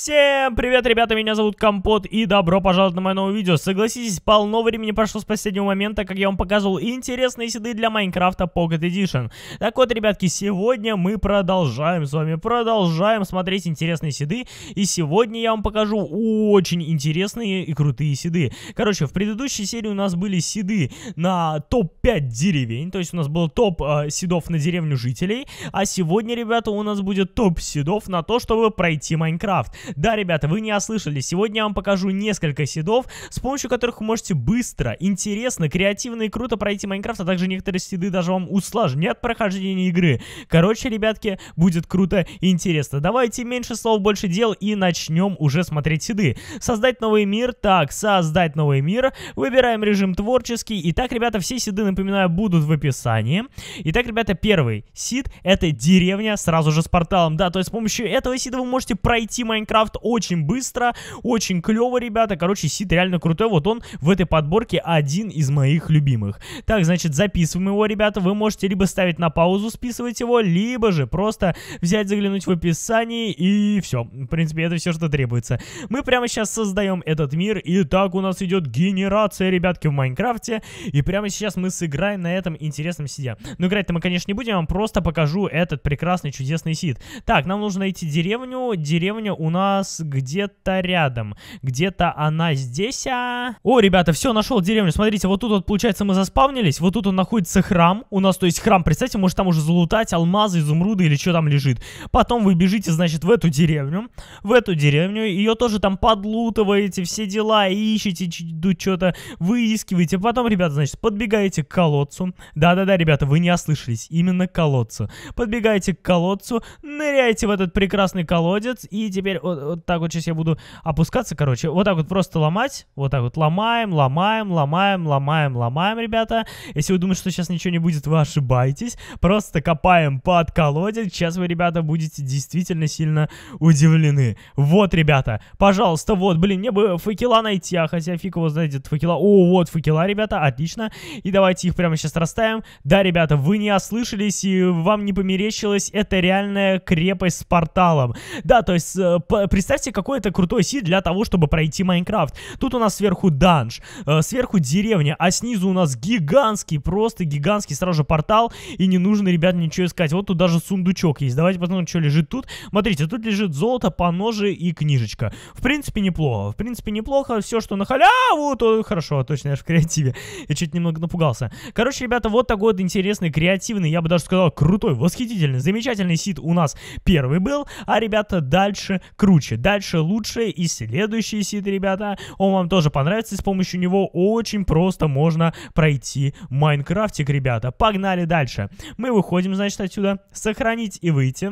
Всем привет, ребята, меня зовут Компот и добро пожаловать на мое новое видео. Согласитесь, полно времени прошло с последнего момента, как я вам показывал интересные седы для Майнкрафта Pocket Edition. Так вот, ребятки, сегодня мы продолжаем с вами, продолжаем смотреть интересные седы. И сегодня я вам покажу очень интересные и крутые седы. Короче, в предыдущей серии у нас были седы на топ-5 деревень, то есть у нас был топ э, седов на деревню жителей. А сегодня, ребята, у нас будет топ седов на то, чтобы пройти Майнкрафт. Да, ребята, вы не ослышали. Сегодня я вам покажу несколько седов, с помощью которых вы можете быстро, интересно, креативно и круто пройти Майнкрафт, а также некоторые седы даже вам усложнят прохождение игры. Короче, ребятки, будет круто и интересно. Давайте меньше слов, больше дел и начнем уже смотреть седы. Создать новый мир. Так, создать новый мир. Выбираем режим творческий. Итак, ребята, все седы, напоминаю, будут в описании. Итак, ребята, первый сид это деревня сразу же с порталом. Да, то есть с помощью этого сида вы можете пройти Майнкрафт Майнкрафт очень быстро, очень клево, ребята. Короче, сид реально крутой. Вот он в этой подборке один из моих любимых. Так, значит, записываем его, ребята. Вы можете либо ставить на паузу, списывать его, либо же просто взять, заглянуть в описание и все. В принципе, это все, что требуется. Мы прямо сейчас создаем этот мир. И так у нас идет генерация, ребятки, в Майнкрафте. И прямо сейчас мы сыграем на этом интересном сиде. Но играть-то мы, конечно, не будем. Я вам просто покажу этот прекрасный, чудесный сид. Так, нам нужно найти деревню. Деревня у нас нас где-то рядом. Где-то она здесь, а... О, ребята, все, нашел деревню. Смотрите, вот тут вот, получается, мы заспавнились. Вот тут он находится храм. У нас, то есть, храм, представьте, может там уже залутать алмазы, изумруды или что там лежит. Потом вы бежите, значит, в эту деревню. В эту деревню. Ее тоже там подлутываете, все дела, ищете, что-то выискиваете. Потом, ребята, значит, подбегаете к колодцу. Да-да-да, ребята, вы не ослышались. Именно к колодцу. Подбегаете к колодцу, ныряете в этот прекрасный колодец. И теперь вот, вот так вот сейчас я буду опускаться, короче. Вот так вот просто ломать. Вот так вот ломаем, ломаем, ломаем, ломаем, ломаем, ребята. Если вы думаете, что сейчас ничего не будет, вы ошибаетесь. Просто копаем под колодец. Сейчас вы, ребята, будете действительно сильно удивлены. Вот, ребята, пожалуйста, вот, блин, мне бы факела найти, а хотя фиг его знает, где факела. О, вот факела, ребята, отлично. И давайте их прямо сейчас расставим. Да, ребята, вы не ослышались и вам не померещилось. Это реальная крепость с порталом. Да, то есть... Э, Э, представьте, какой это крутой сид для того, чтобы пройти Майнкрафт. Тут у нас сверху данж, э, сверху деревня, а снизу у нас гигантский, просто гигантский сразу же портал, и не нужно, ребят, ничего искать. Вот тут даже сундучок есть. Давайте посмотрим, что лежит тут. Смотрите, тут лежит золото, поножи и книжечка. В принципе, неплохо. В принципе, неплохо. Все, что на халяву, то хорошо. А точно, я же в креативе. Я чуть немного напугался. Короче, ребята, вот такой вот интересный, креативный, я бы даже сказал, крутой, восхитительный, замечательный сид у нас первый был. А, ребята, дальше круто круче. Дальше лучше и следующий сид, ребята, он вам тоже понравится. И с помощью него очень просто можно пройти Майнкрафтик, ребята. Погнали дальше. Мы выходим, значит, отсюда. Сохранить и выйти.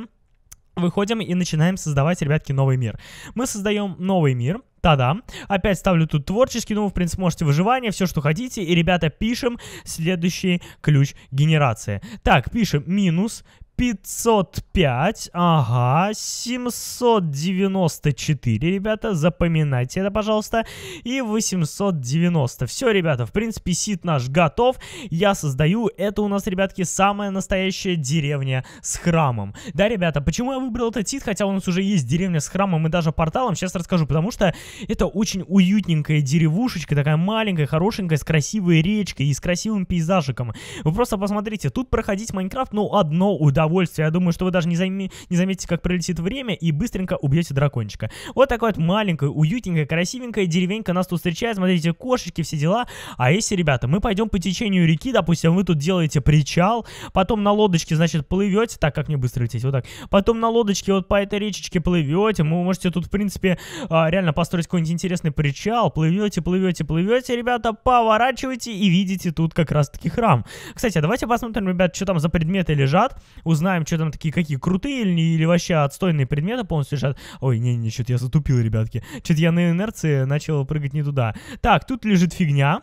Выходим и начинаем создавать, ребятки, новый мир. Мы создаем новый мир. Та-да. Опять ставлю тут творческий, ну, в принципе, можете выживание, все, что хотите. И, ребята, пишем следующий ключ генерации. Так, пишем минус, 505, ага, 794, ребята, запоминайте это, пожалуйста, и 890. Все, ребята, в принципе, сит наш готов, я создаю, это у нас, ребятки, самая настоящая деревня с храмом. Да, ребята, почему я выбрал этот сит, хотя у нас уже есть деревня с храмом и даже порталом, сейчас расскажу, потому что это очень уютненькая деревушечка, такая маленькая, хорошенькая, с красивой речкой и с красивым пейзажиком. Вы просто посмотрите, тут проходить Майнкрафт, ну, одно удовольствие удовольствие. Я думаю, что вы даже не, займи, не заметите, как пролетит время, и быстренько убьете дракончика. Вот такая вот маленькая, уютненькая, красивенькая деревенька нас тут встречает. Смотрите, кошечки, все дела. А если, ребята, мы пойдем по течению реки, допустим, вы тут делаете причал, потом на лодочке, значит, плывете, так, как мне быстро лететь, вот так. Потом на лодочке вот по этой речечке плывете, вы можете тут, в принципе, а, реально построить какой-нибудь интересный причал, плывете, плывете, плывете, ребята, поворачивайте и видите тут как раз-таки храм. Кстати, а давайте посмотрим, ребят, что там за предметы лежат, узнаем, что там такие, какие крутые или, или вообще отстойные предметы полностью лежат. Ой, не-не, что-то я затупил, ребятки. Что-то я на инерции начал прыгать не туда. Так, тут лежит фигня.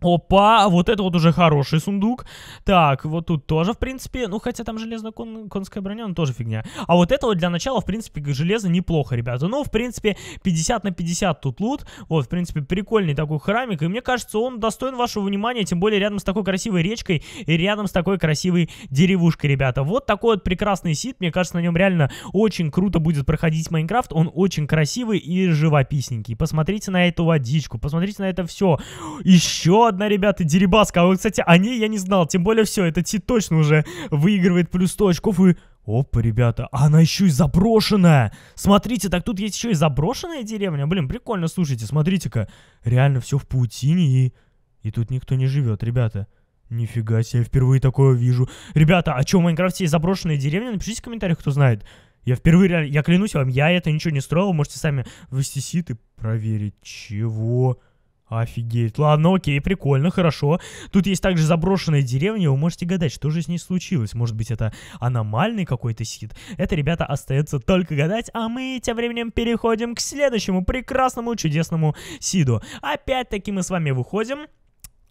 Опа, вот это вот уже хороший сундук. Так, вот тут тоже, в принципе, ну, хотя там железная конская броня, ну, тоже фигня. А вот это вот для начала, в принципе, железо неплохо, ребята. Ну, в принципе, 50 на 50 тут лут. Вот, в принципе, прикольный такой храмик. И мне кажется, он достоин вашего внимания, тем более рядом с такой красивой речкой и рядом с такой красивой деревушкой, ребята. Вот такой вот прекрасный сит. Мне кажется, на нем реально очень круто будет проходить Майнкрафт. Он очень красивый и живописненький. Посмотрите на эту водичку, посмотрите на это все. Еще одна, ребята, Дерибаска. А вот, кстати, о ней я не знал. Тем более все, этот Ти точно уже выигрывает плюс 100 очков и... Опа, ребята, а она еще и заброшенная. Смотрите, так тут есть еще и заброшенная деревня. Блин, прикольно, слушайте, смотрите-ка. Реально все в паутине и... И тут никто не живет, ребята. Нифига себе, я впервые такое вижу. Ребята, а что в Майнкрафте есть заброшенные деревни? Напишите в комментариях, кто знает. Я впервые реально, я клянусь вам, я это ничего не строил. Можете сами в сит и проверить. Чего? Офигеть. Ладно, окей, прикольно, хорошо. Тут есть также заброшенная деревня, вы можете гадать, что же с ней случилось. Может быть, это аномальный какой-то сид. Это, ребята, остается только гадать, а мы тем временем переходим к следующему прекрасному, чудесному сиду. Опять-таки мы с вами выходим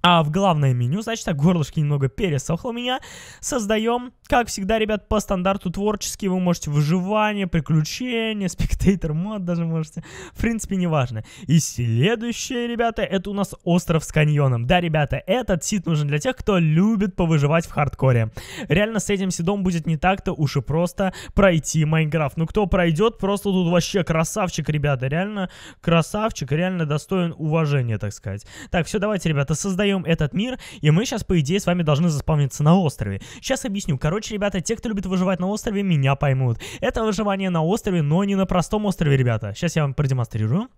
а в главное меню, значит, так горлышко немного пересохло у меня. Создаем, как всегда, ребят, по стандарту творческий, Вы можете выживание, приключения, спектейтер мод даже можете. В принципе, неважно. И следующее, ребята, это у нас остров с каньоном. Да, ребята, этот сид нужен для тех, кто любит повыживать в хардкоре. Реально, с этим сидом будет не так-то уж и просто пройти Майнкрафт. Ну, кто пройдет, просто тут вообще красавчик, ребята. Реально красавчик, реально достоин уважения, так сказать. Так, все, давайте, ребята, создаем создаем этот мир, и мы сейчас, по идее, с вами должны заспавниться на острове. Сейчас объясню. Короче, ребята, те, кто любит выживать на острове, меня поймут. Это выживание на острове, но не на простом острове, ребята. Сейчас я вам продемонстрирую.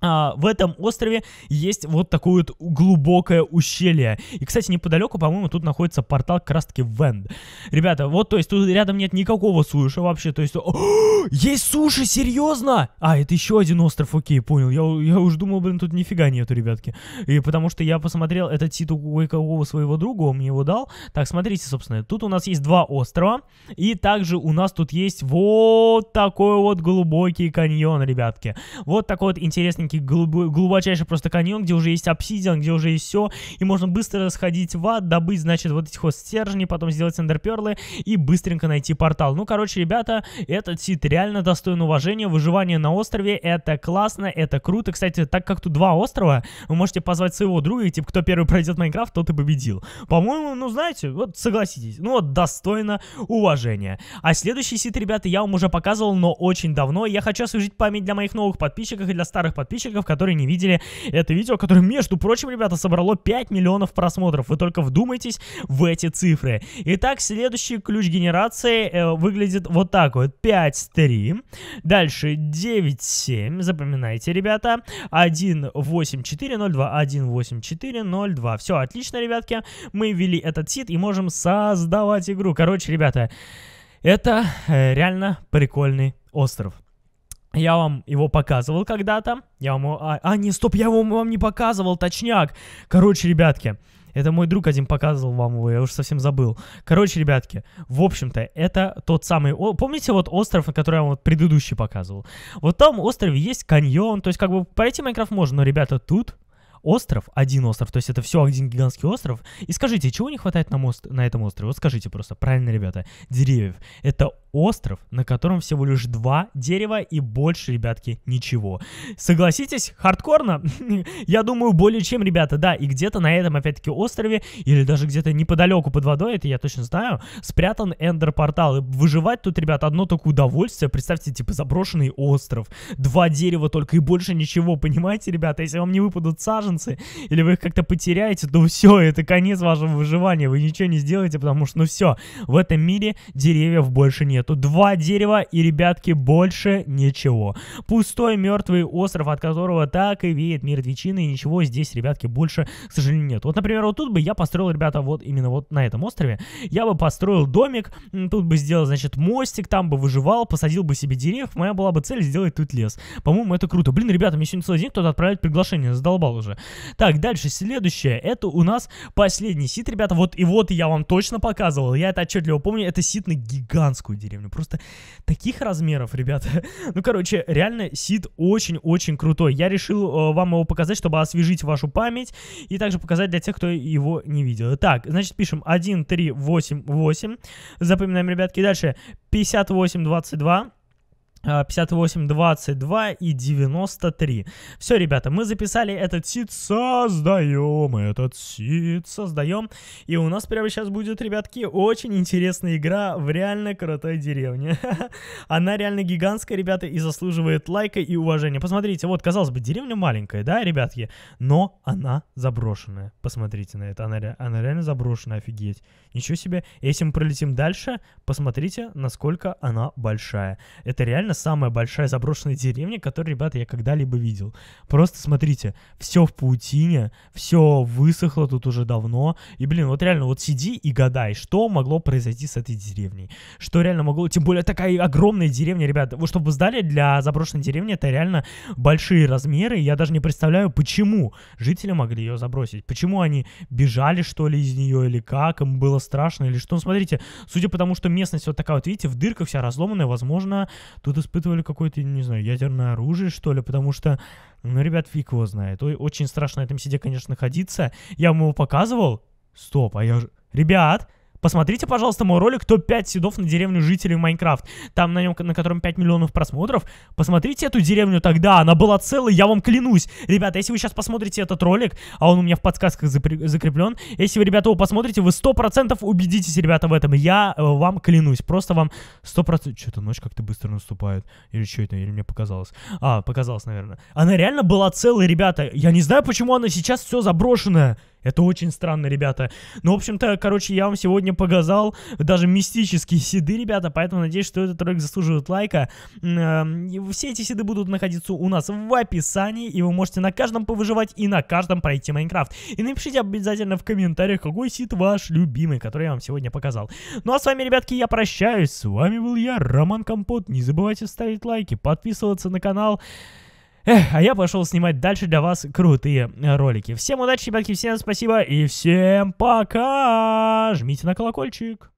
А, в этом острове есть вот такое вот глубокое ущелье. И, кстати, неподалеку, по-моему, тут находится портал как раз-таки Венд. Ребята, вот, то есть, тут рядом нет никакого суши вообще, то есть... О, есть суши, серьезно? А, это еще один остров, окей, понял. Я, я уже думал, блин, тут нифига нету, ребятки. И потому что я посмотрел этот титул какого своего друга, он мне его дал. Так, смотрите, собственно, тут у нас есть два острова, и также у нас тут есть вот такой вот глубокий каньон, ребятки. Вот такой вот интересный богатенький, голубой, глубочайший просто каньон, где уже есть обсидиан, где уже есть все, и можно быстро сходить в ад, добыть, значит, вот этих вот стержней, потом сделать эндерперлы и быстренько найти портал. Ну, короче, ребята, этот сит реально достоин уважения, выживание на острове, это классно, это круто. Кстати, так как тут два острова, вы можете позвать своего друга, и, типа, кто первый пройдет Майнкрафт, тот и победил. По-моему, ну, знаете, вот согласитесь, ну, вот достойно уважения. А следующий сит, ребята, я вам уже показывал, но очень давно. Я хочу освежить память для моих новых подписчиков и для старых подписчиков, подписчиков, которые не видели это видео, которое, между прочим, ребята, собрало 5 миллионов просмотров. Вы только вдумайтесь в эти цифры. Итак, следующий ключ генерации э, выглядит вот так вот. 5-3. Дальше 9-7. Запоминайте, ребята. 1-8-4-0-2. 1-8-4-0-2. Все, отлично, ребятки. Мы ввели этот сит и можем создавать игру. Короче, ребята, это э, реально прикольный остров. Я вам его показывал когда-то. Я вам А, а, не, стоп, я его вам не показывал, точняк. Короче, ребятки, это мой друг один показывал вам его, я уже совсем забыл. Короче, ребятки, в общем-то, это тот самый... О, помните вот остров, который я вам вот предыдущий показывал? Вот там острове есть каньон, то есть как бы пройти Майнкрафт можно, но, ребята, тут остров, один остров, то есть это все один гигантский остров. И скажите, чего не хватает на, мост, на этом острове? Вот скажите просто, правильно, ребята, деревьев. Это остров, на котором всего лишь два дерева и больше, ребятки, ничего. Согласитесь, хардкорно? Я думаю, более чем, ребята, да, и где-то на этом, опять-таки, острове, или даже где-то неподалеку под водой, это я точно знаю, спрятан эндер-портал. И выживать тут, ребят, одно только удовольствие. Представьте, типа, заброшенный остров, два дерева только и больше ничего, понимаете, ребята? Если вам не выпадут саженцы, или вы их как-то потеряете, то все, это конец вашего выживания, вы ничего не сделаете, потому что, ну все, в этом мире деревьев больше нет нету. Два дерева и, ребятки, больше ничего. Пустой мертвый остров, от которого так и веет мир мертвечины, и ничего здесь, ребятки, больше, к сожалению, нет. Вот, например, вот тут бы я построил, ребята, вот именно вот на этом острове, я бы построил домик, тут бы сделал, значит, мостик, там бы выживал, посадил бы себе деревьев, моя была бы цель сделать тут лес. По-моему, это круто. Блин, ребята, мне сегодня целый день кто-то отправляет приглашение, задолбал уже. Так, дальше, следующее, это у нас последний сит, ребята, вот и вот я вам точно показывал, я это отчетливо помню, это сит на гигантскую деревню. Андреевну. Просто таких размеров, ребята. Ну, короче, реально сид очень-очень крутой. Я решил э, вам его показать, чтобы освежить вашу память и также показать для тех, кто его не видел. Так, значит, пишем 1388. Запоминаем, ребятки. Дальше 5822. 58, а, 22 и 93. Все, ребята, мы записали этот сид, создаем этот сид, создаем. И у нас прямо сейчас будет, ребятки, очень интересная игра в реально крутой деревне. Она реально гигантская, ребята, и заслуживает лайка и уважения. Посмотрите, вот, казалось бы, деревня маленькая, да, ребятки? Но она заброшенная. Посмотрите на это, она, она реально заброшенная, офигеть. Ничего себе. Если мы пролетим дальше, посмотрите, насколько она большая. Это реально реально самая большая заброшенная деревня, которую, ребята, я когда-либо видел. Просто смотрите, все в паутине, все высохло тут уже давно. И, блин, вот реально, вот сиди и гадай, что могло произойти с этой деревней. Что реально могло... Тем более такая огромная деревня, ребята. Вы чтобы сдали для заброшенной деревни? Это реально большие размеры. Я даже не представляю, почему жители могли ее забросить. Почему они бежали, что ли, из нее, или как, им было страшно, или что. Ну, смотрите, судя по тому, что местность вот такая вот, видите, в дырках вся разломанная, возможно, тут и испытывали какое-то, не знаю, ядерное оружие, что ли, потому что, ну, ребят, фиг его знает. Ой, очень страшно на этом сиде, конечно, находиться. Я ему его показывал. Стоп, а я же... Ребят, Посмотрите, пожалуйста, мой ролик «Топ-5 седов на деревню жителей Майнкрафт». Там на нем, на котором 5 миллионов просмотров. Посмотрите эту деревню тогда, она была целой, я вам клянусь. Ребята, если вы сейчас посмотрите этот ролик, а он у меня в подсказках закреплен, если вы, ребята, его посмотрите, вы 100% убедитесь, ребята, в этом. Я э, вам клянусь, просто вам 100%... Что-то ночь как-то быстро наступает. Или что это, или мне показалось. А, показалось, наверное. Она реально была целой, ребята. Я не знаю, почему она сейчас все заброшенная. Это очень странно, ребята. Ну, в общем-то, короче, я вам сегодня показал, даже мистические седы, ребята, поэтому надеюсь, что этот ролик заслуживает лайка. Эм, все эти седы будут находиться у нас в описании, и вы можете на каждом повыживать и на каждом пройти Майнкрафт. И напишите обязательно в комментариях, какой сид ваш любимый, который я вам сегодня показал. Ну а с вами, ребятки, я прощаюсь. С вами был я, Роман Компот. Не забывайте ставить лайки, подписываться на канал. Эх, а я пошел снимать дальше для вас крутые э, ролики. Всем удачи, ребятки, всем спасибо и всем пока! Жмите на колокольчик.